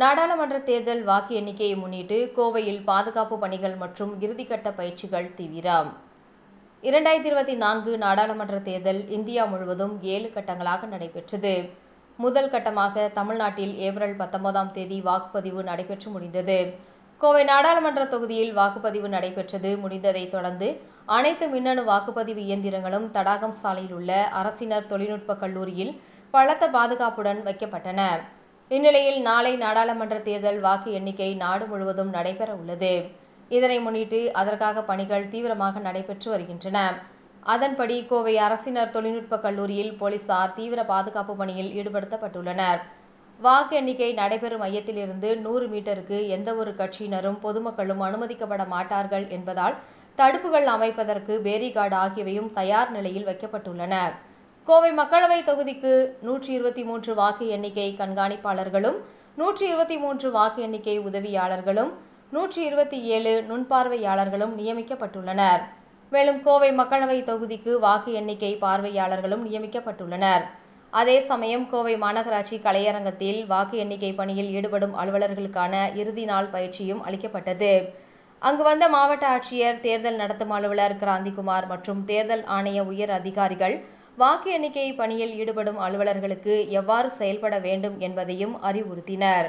நாடாளுமன்ற தேர்தல் வாக்கு எண்ணிக்கையை முன்னிட்டு கோவையில் பாதுகாப்பு பணிகள் மற்றும் இறுதிக்கட்ட பயிற்சிகள் தீவிரம் இரண்டாயிரத்தி இருபத்தி நான்கு நாடாளுமன்ற தேர்தல் இந்தியா முழுவதும் ஏழு கட்டங்களாக நடைபெற்றது முதல் கட்டமாக தமிழ்நாட்டில் ஏப்ரல் பத்தொன்பதாம் தேதி வாக்குப்பதிவு நடைபெற்று முடிந்தது கோவை நாடாளுமன்ற தொகுதியில் வாக்குப்பதிவு நடைபெற்றது முடிந்ததைத் தொடர்ந்து அனைத்து மின்னணு வாக்குப்பதிவு இயந்திரங்களும் தடாகம் சாலையில் உள்ள அரசினர் தொழில்நுட்ப கல்லூரியில் பலத்த பாதுகாப்புடன் வைக்கப்பட்டன இந்நிலையில் நாளை நாடாளுமன்ற தேர்தல் வாக்கு எண்ணிக்கை நாடு முழுவதும் நடைபெற உள்ளது இதனை முன்னிட்டு அதற்காக பணிகள் தீவிரமாக நடைபெற்று வருகின்றன அதன்படி கோவை அரசினர் தொழில்நுட்ப கல்லூரியில் போலீசார் தீவிர பாதுகாப்பு பணியில் ஈடுபடுத்தப்பட்டுள்ளனர் வாக்கு எண்ணிக்கை நடைபெறும் மையத்திலிருந்து நூறு மீட்டருக்கு எந்தவொரு கட்சியினரும் பொதுமக்களும் அனுமதிக்கப்பட மாட்டார்கள் என்பதால் தடுப்புகள் அமைப்பதற்கு பேரிகார்டு ஆகியவையும் தயார் நிலையில் வைக்கப்பட்டுள்ளன கோவை மக்களவை தொகுதிக்கு நூற்றி இருபத்தி மூன்று வாக்கு எண்ணிக்கை கண்காணிப்பாளர்களும் நூற்றி இருபத்தி மூன்று வாக்கு எண்ணிக்கை உதவியாளர்களும் நூற்றி இருபத்தி ஏழு நுண்பார்வையாளர்களும் நியமிக்கப்பட்டுள்ளனர் மேலும் கோவை மக்களவை தொகுதிக்கு வாக்கு எண்ணிக்கை பார்வையாளர்களும் நியமிக்கப்பட்டுள்ளனர் அதே சமயம் கோவை மாநகராட்சி கலையரங்கத்தில் வாக்கு எண்ணிக்கை பணியில் ஈடுபடும் அலுவலர்களுக்கான இறுதி நாள் பயிற்சியும் அளிக்கப்பட்டது அங்கு வந்த மாவட்ட ஆட்சியர் தேர்தல் நடத்தும் அலுவலர் கிராந்திகுமார் மற்றும் தேர்தல் ஆணைய உயர் அதிகாரிகள் வாக்கு எண்ணிக்கை பணியில் ஈடுபடும் அலுவலர்களுக்கு எவ்வாறு செயல்பட வேண்டும் என்பதையும் அறிவுறுத்தினர்